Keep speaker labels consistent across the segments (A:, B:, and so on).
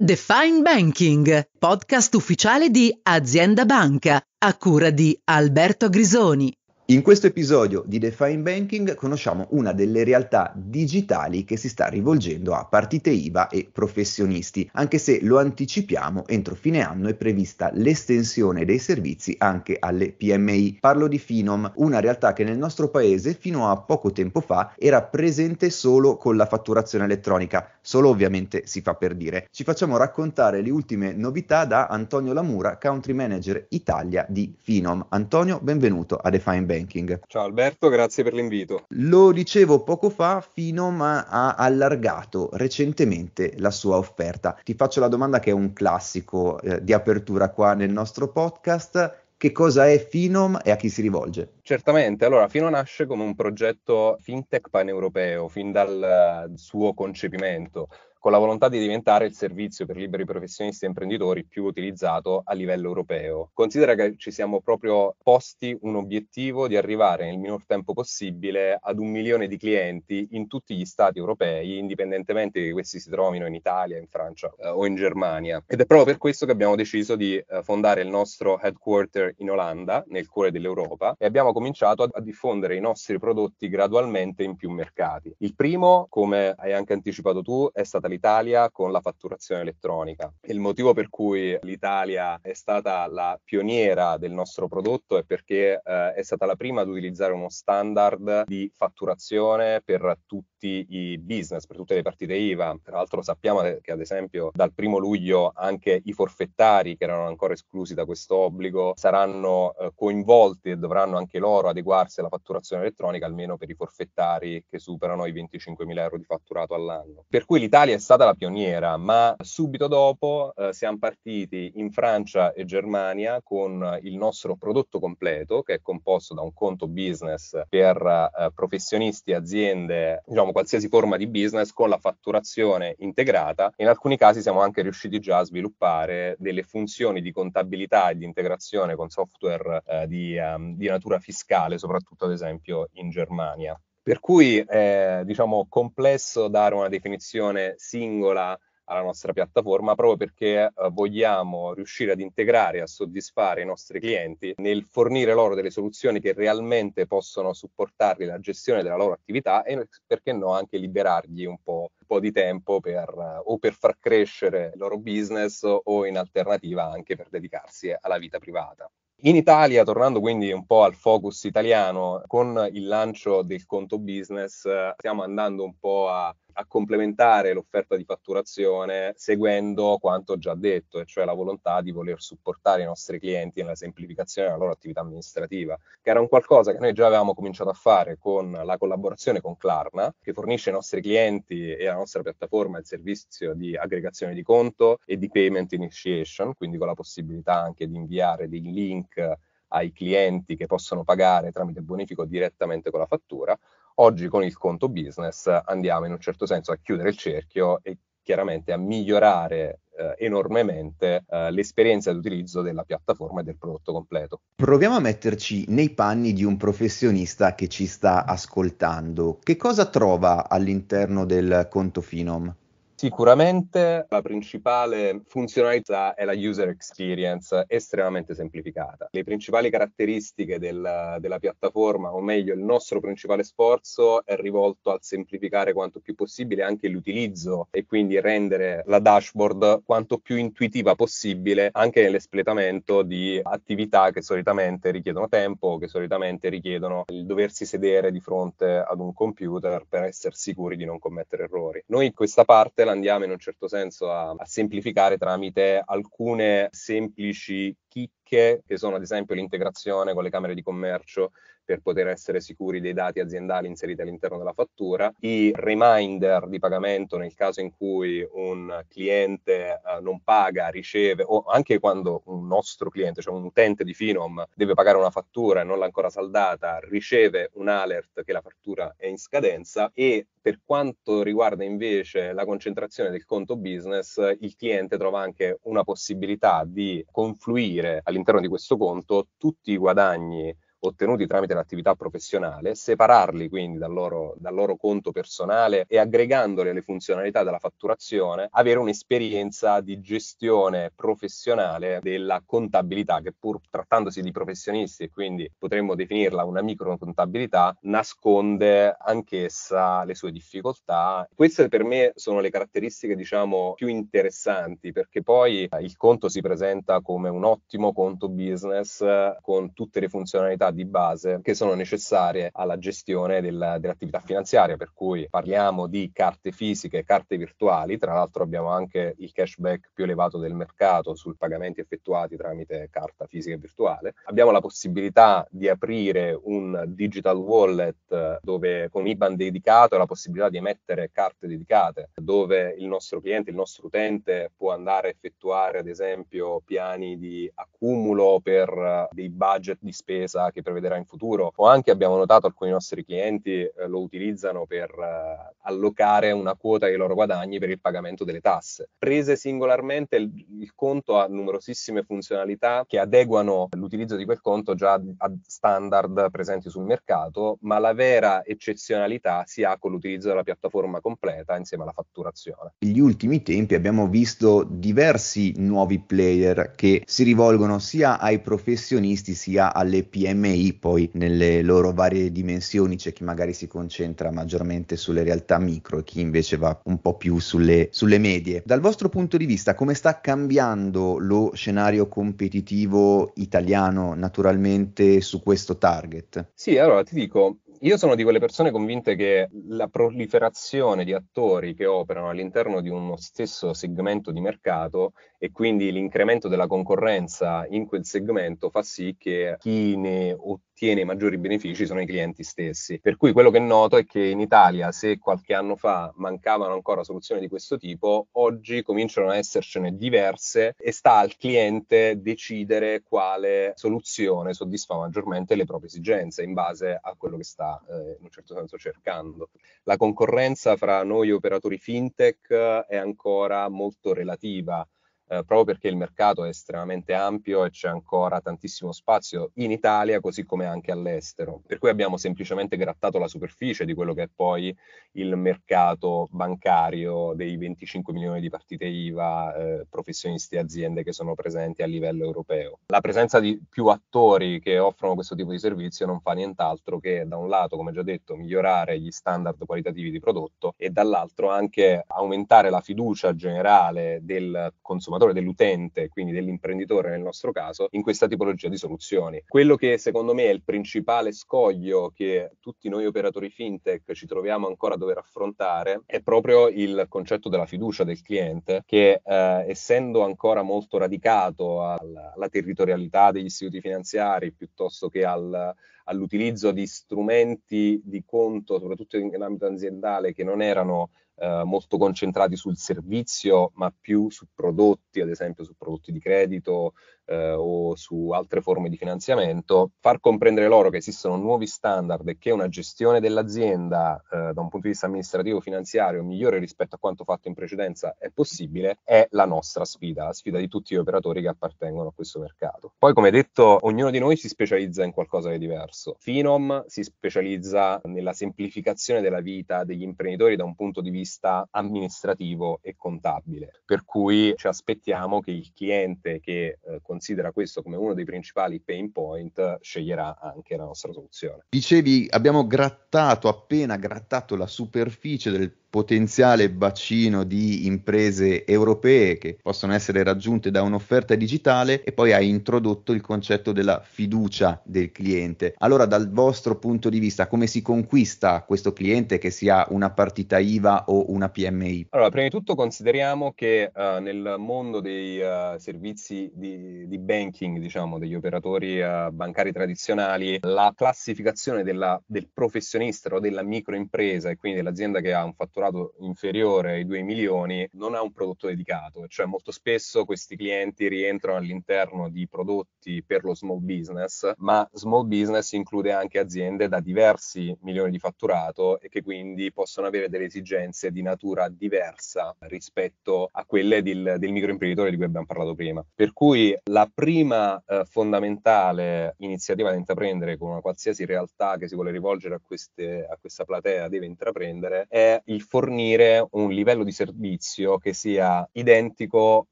A: The Fine Banking, podcast ufficiale di Azienda Banca, a cura di Alberto Grisoni. In questo episodio di Define Banking conosciamo una delle realtà digitali che si sta rivolgendo a partite IVA e professionisti, anche se lo anticipiamo, entro fine anno è prevista l'estensione dei servizi anche alle PMI. Parlo di Finom, una realtà che nel nostro paese fino a poco tempo fa era presente solo con la fatturazione elettronica, solo ovviamente si fa per dire. Ci facciamo raccontare le ultime novità da Antonio Lamura, Country Manager Italia di Finom. Antonio, benvenuto a Define Banking ranking.
B: Ciao Alberto, grazie per l'invito.
A: Lo dicevo poco fa, Finom ha allargato recentemente la sua offerta. Ti faccio la domanda che è un classico eh, di apertura qua nel nostro podcast che cosa è Finom e a chi si rivolge?
B: Certamente, allora Fino nasce come un progetto fintech paneuropeo fin dal eh, suo concepimento con la volontà di diventare il servizio per liberi professionisti e imprenditori più utilizzato a livello europeo. Considera che ci siamo proprio posti un obiettivo di arrivare nel minor tempo possibile ad un milione di clienti in tutti gli stati europei, indipendentemente che questi si trovino in Italia, in Francia eh, o in Germania. Ed è proprio per questo che abbiamo deciso di eh, fondare il nostro headquarter in Olanda, nel cuore dell'Europa, e abbiamo cominciato a, a diffondere i nostri prodotti gradualmente in più mercati. Il primo, come hai anche anticipato tu, è stata l'Italia con la fatturazione elettronica. Il motivo per cui l'Italia è stata la pioniera del nostro prodotto è perché eh, è stata la prima ad utilizzare uno standard di fatturazione per tutti i business, per tutte le partite IVA. Tra l'altro sappiamo che ad esempio dal primo luglio anche i forfettari che erano ancora esclusi da questo obbligo saranno eh, coinvolti e dovranno anche loro adeguarsi alla fatturazione elettronica almeno per i forfettari che superano i 25.000 euro di fatturato all'anno. Per cui l'Italia è stata la pioniera, ma subito dopo eh, siamo partiti in Francia e Germania con il nostro prodotto completo, che è composto da un conto business per eh, professionisti, aziende, diciamo qualsiasi forma di business con la fatturazione integrata. In alcuni casi siamo anche riusciti già a sviluppare delle funzioni di contabilità e di integrazione con software eh, di, um, di natura fiscale, soprattutto ad esempio in Germania. Per cui è eh, diciamo, complesso dare una definizione singola alla nostra piattaforma proprio perché eh, vogliamo riuscire ad integrare e a soddisfare i nostri clienti nel fornire loro delle soluzioni che realmente possono supportarli nella gestione della loro attività e perché no anche liberargli un po', un po di tempo per, o per far crescere il loro business o in alternativa anche per dedicarsi alla vita privata. In Italia, tornando quindi un po' al focus italiano, con il lancio del conto business eh, stiamo andando un po' a a complementare l'offerta di fatturazione seguendo quanto già detto, e cioè la volontà di voler supportare i nostri clienti nella semplificazione della loro attività amministrativa, che era un qualcosa che noi già avevamo cominciato a fare con la collaborazione con Klarna, che fornisce ai nostri clienti e alla nostra piattaforma il servizio di aggregazione di conto e di payment initiation, quindi con la possibilità anche di inviare dei link ai clienti che possono pagare tramite bonifico direttamente con la fattura Oggi con il conto business andiamo in un certo senso a chiudere il cerchio e chiaramente a migliorare eh, enormemente eh, l'esperienza d'utilizzo della piattaforma e del prodotto completo.
A: Proviamo a metterci nei panni di un professionista che ci sta ascoltando. Che cosa trova all'interno del conto Finom?
B: Sicuramente la principale funzionalità è la user experience estremamente semplificata. Le principali caratteristiche del, della piattaforma, o meglio il nostro principale sforzo, è rivolto a semplificare quanto più possibile anche l'utilizzo e quindi rendere la dashboard quanto più intuitiva possibile anche nell'espletamento di attività che solitamente richiedono tempo, che solitamente richiedono il doversi sedere di fronte ad un computer per essere sicuri di non commettere errori. Noi questa parte andiamo in un certo senso a, a semplificare tramite alcune semplici chicche che sono ad esempio l'integrazione con le camere di commercio per poter essere sicuri dei dati aziendali inseriti all'interno della fattura, i reminder di pagamento nel caso in cui un cliente eh, non paga, riceve o anche quando un nostro cliente, cioè un utente di Finom deve pagare una fattura e non l'ha ancora saldata, riceve un alert che la fattura è in scadenza e per quanto riguarda invece la concentrazione del conto business, il cliente trova anche una possibilità di confluire all'interno di questo conto tutti i guadagni ottenuti tramite l'attività professionale, separarli quindi dal loro, dal loro conto personale e aggregandoli alle funzionalità della fatturazione, avere un'esperienza di gestione professionale della contabilità che pur trattandosi di professionisti e quindi potremmo definirla una microcontabilità, nasconde anch'essa le sue difficoltà. Queste per me sono le caratteristiche diciamo più interessanti perché poi eh, il conto si presenta come un ottimo conto business eh, con tutte le funzionalità di base che sono necessarie alla gestione del, dell'attività finanziaria, per cui parliamo di carte fisiche, carte virtuali, tra l'altro abbiamo anche il cashback più elevato del mercato sui pagamenti effettuati tramite carta fisica e virtuale. Abbiamo la possibilità di aprire un digital wallet eh, dove con IBAN dedicato la possibilità di emettere carte dedicate, dove il nostro cliente, il nostro utente può andare a effettuare ad esempio piani di accumulo per eh, dei budget di spesa che che prevederà in futuro o anche abbiamo notato alcuni nostri clienti eh, lo utilizzano per eh, allocare una quota dei loro guadagni per il pagamento delle tasse. Prese singolarmente il, il conto ha numerosissime funzionalità che adeguano l'utilizzo di quel conto già a standard presenti sul mercato, ma la vera eccezionalità si ha con l'utilizzo della piattaforma completa insieme alla fatturazione.
A: Negli ultimi tempi abbiamo visto diversi nuovi player che si rivolgono sia ai professionisti sia alle PMI MI, poi nelle loro varie dimensioni c'è chi magari si concentra maggiormente sulle realtà micro e chi invece va un po' più sulle, sulle medie. Dal vostro punto di vista come sta cambiando lo scenario competitivo italiano naturalmente su questo target?
B: Sì, allora ti dico, io sono di quelle persone convinte che la proliferazione di attori che operano all'interno di uno stesso segmento di mercato e quindi l'incremento della concorrenza in quel segmento fa sì che chi ne ottiene ottiene i maggiori benefici sono i clienti stessi. Per cui quello che noto è che in Italia, se qualche anno fa mancavano ancora soluzioni di questo tipo, oggi cominciano a essercene diverse e sta al cliente decidere quale soluzione soddisfa maggiormente le proprie esigenze in base a quello che sta eh, in un certo senso cercando. La concorrenza fra noi operatori fintech eh, è ancora molto relativa eh, proprio perché il mercato è estremamente ampio e c'è ancora tantissimo spazio in Italia così come anche all'estero. Per cui abbiamo semplicemente grattato la superficie di quello che è poi il mercato bancario dei 25 milioni di partite IVA, eh, professionisti e aziende che sono presenti a livello europeo. La presenza di più attori che offrono questo tipo di servizio non fa nient'altro che da un lato, come già detto, migliorare gli standard qualitativi di prodotto e dall'altro anche aumentare la fiducia generale del consumatore consumatore, dell'utente, quindi dell'imprenditore nel nostro caso, in questa tipologia di soluzioni. Quello che secondo me è il principale scoglio che tutti noi operatori fintech ci troviamo ancora a dover affrontare è proprio il concetto della fiducia del cliente che eh, essendo ancora molto radicato alla, alla territorialità degli istituti finanziari piuttosto che al, all'utilizzo di strumenti di conto, soprattutto in ambito aziendale, che non erano eh, molto concentrati sul servizio, ma più su prodotti, ad esempio su prodotti di credito eh, o su altre forme di finanziamento, far comprendere loro che esistono nuovi standard e che una gestione dell'azienda eh, da un punto di vista amministrativo finanziario migliore rispetto a quanto fatto in precedenza è possibile, è la nostra sfida, la sfida di tutti gli operatori che appartengono a questo mercato. Poi, come detto, ognuno di noi si specializza in qualcosa di diverso. Finom si specializza nella semplificazione della vita degli imprenditori da un punto di vista vista amministrativo e contabile. Per cui ci aspettiamo che il cliente che eh, considera questo come uno dei principali pain point sceglierà anche la nostra soluzione.
A: Dicevi, abbiamo grattato, appena grattato la superficie del potenziale bacino di imprese europee che possono essere raggiunte da un'offerta digitale e poi ha introdotto il concetto della fiducia del cliente. Allora dal vostro punto di vista come si conquista questo cliente che sia una partita IVA o una PMI?
B: Allora, prima di tutto consideriamo che uh, nel mondo dei uh, servizi di, di, banking, diciamo, degli operatori uh, bancari tradizionali, la classificazione della, del professionista o della microimpresa e quindi dell'azienda che ha un fattore fatturato inferiore ai 2 milioni non ha un prodotto dedicato, cioè molto spesso questi clienti rientrano all'interno di prodotti per lo small business, ma small business include anche aziende da diversi milioni di fatturato e che quindi possono avere delle esigenze di natura diversa rispetto a quelle del, del microimprenditore di cui abbiamo parlato prima. Per cui la prima eh, fondamentale iniziativa da intraprendere con una qualsiasi realtà che si vuole rivolgere a, queste, a questa platea deve intraprendere è il fornire un livello di servizio che sia identico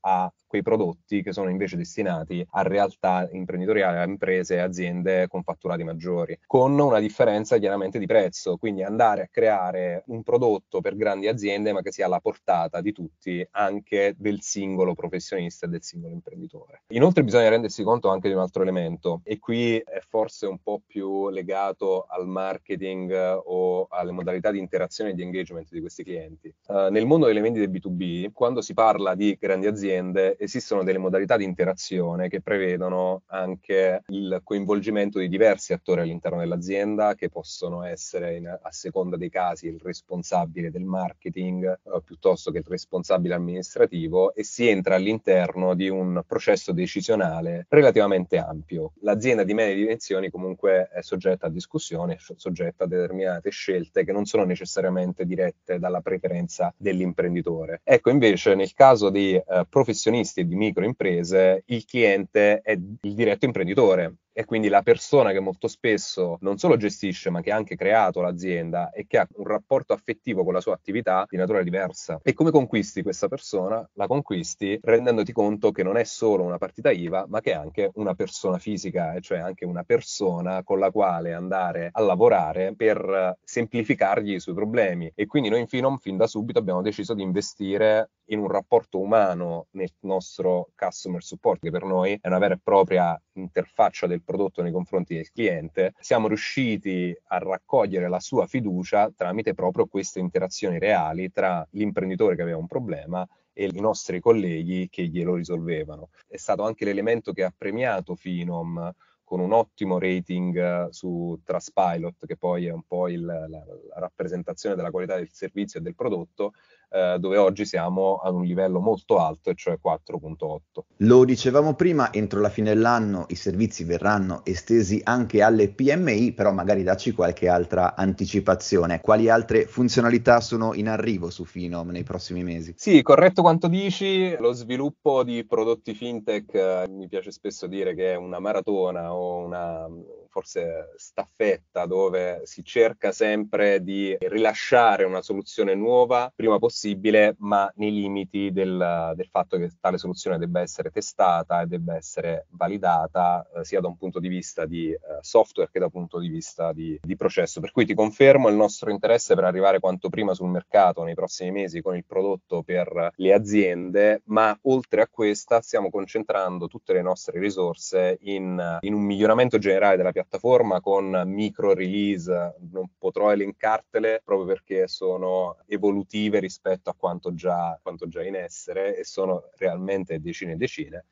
B: a quei prodotti che sono invece destinati a realtà imprenditoriali, a imprese, aziende con fatturati maggiori, con una differenza chiaramente di prezzo, quindi andare a creare un prodotto per grandi aziende ma che sia alla portata di tutti, anche del singolo professionista e del singolo imprenditore. Inoltre bisogna rendersi conto anche di un altro elemento e qui è forse un po' più legato al marketing o alle modalità di interazione e di engagement di questi clienti. Uh, nel mondo delle vendite B2B, quando si parla di grandi aziende, esistono delle modalità di interazione che prevedono anche il coinvolgimento di diversi attori all'interno dell'azienda che possono essere in, a seconda dei casi il responsabile del marketing eh, piuttosto che il responsabile amministrativo e si entra all'interno di un processo decisionale relativamente ampio. L'azienda di medie dimensioni comunque è soggetta a discussione, soggetta a determinate scelte che non sono necessariamente dirette dalla preferenza dell'imprenditore. Ecco invece nel caso di eh, professionisti professionisti e di microimprese, il cliente è il diretto imprenditore, e quindi la persona che molto spesso non solo gestisce ma che ha anche creato l'azienda e che ha un rapporto affettivo con la sua attività di natura diversa. E come conquisti questa persona? La conquisti rendendoti conto che non è solo una partita IVA ma che è anche una persona fisica, cioè anche una persona con la quale andare a lavorare per semplificargli i suoi problemi. E quindi noi in Finom fin da subito abbiamo deciso di investire in un rapporto umano nel nostro customer support che per noi è una vera e propria interfaccia del prodotto nei confronti del cliente, siamo riusciti a raccogliere la sua fiducia tramite proprio queste interazioni reali tra l'imprenditore che aveva un problema e i nostri colleghi che glielo risolvevano. È stato anche l'elemento che ha premiato Finom con un ottimo rating eh, su Trustpilot, che poi è un po' il, la, la, rappresentazione della qualità del servizio e del prodotto, eh, dove oggi siamo ad un livello molto alto, cioè
A: 4.8. Lo dicevamo prima, entro la fine dell'anno i servizi verranno estesi anche alle PMI, però magari dacci qualche altra anticipazione. Quali altre funzionalità sono in arrivo su Finom nei prossimi mesi?
B: Sì, corretto quanto dici, lo sviluppo di prodotti fintech eh, mi piace spesso dire che è una maratona o una forse staffetta dove si cerca sempre di rilasciare una soluzione nuova prima possibile, ma nei limiti del, del fatto che tale soluzione debba essere testata e debba essere validata eh, sia da un punto di vista di eh, software che da un punto di vista di, di processo. Per cui ti confermo il nostro interesse per arrivare quanto prima sul mercato nei prossimi mesi con il prodotto per le aziende, ma oltre a questa stiamo concentrando tutte le nostre risorse in, in un miglioramento generale della piattaforma piattaforma con micro release, non potrò elencartele proprio perché sono evolutive rispetto a quanto già, quanto già in essere e sono realmente decine e decine.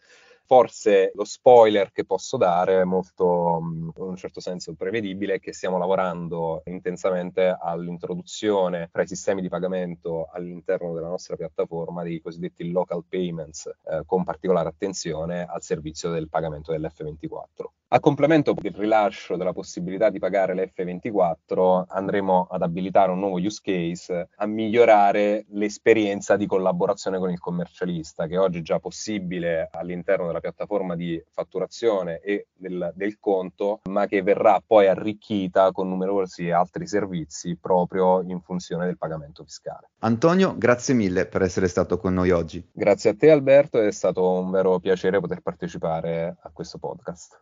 B: Forse lo spoiler che posso dare è molto, mm, in un certo senso, prevedibile, che stiamo lavorando intensamente all'introduzione tra i sistemi di pagamento all'interno della nostra piattaforma dei cosiddetti local payments, eh, con particolare attenzione al servizio del pagamento dell'F24. A complemento del rilascio della possibilità di pagare l'F24, andremo ad abilitare un nuovo use case a migliorare l'esperienza di collaborazione con il commercialista, che oggi è già possibile all'interno della piattaforma di fatturazione e del, del conto, ma che verrà poi arricchita con numerosi altri servizi proprio in funzione del pagamento fiscale.
A: Antonio, grazie mille per essere stato con noi oggi.
B: Grazie a te Alberto, è stato un vero piacere poter partecipare a questo podcast.